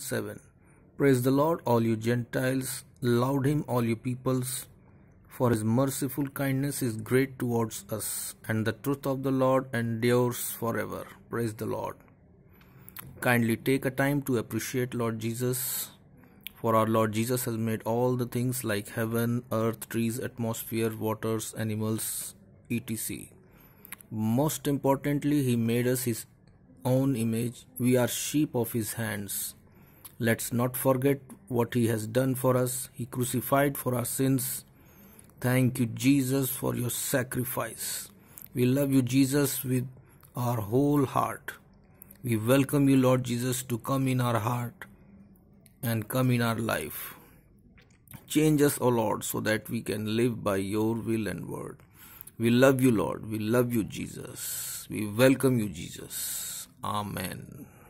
7 Praise the Lord, all you Gentiles, laud him, all you peoples, for his merciful kindness is great towards us, and the truth of the Lord endures forever. Praise the Lord. Kindly take a time to appreciate Lord Jesus, for our Lord Jesus has made all the things like heaven, earth, trees, atmosphere, waters, animals, etc. Most importantly, he made us his own image. We are sheep of his hands Let's not forget what He has done for us. He crucified for our sins. Thank you, Jesus, for your sacrifice. We love you, Jesus, with our whole heart. We welcome you, Lord Jesus, to come in our heart and come in our life. Change us, O Lord, so that we can live by your will and word. We love you, Lord. We love you, Jesus. We welcome you, Jesus. Amen.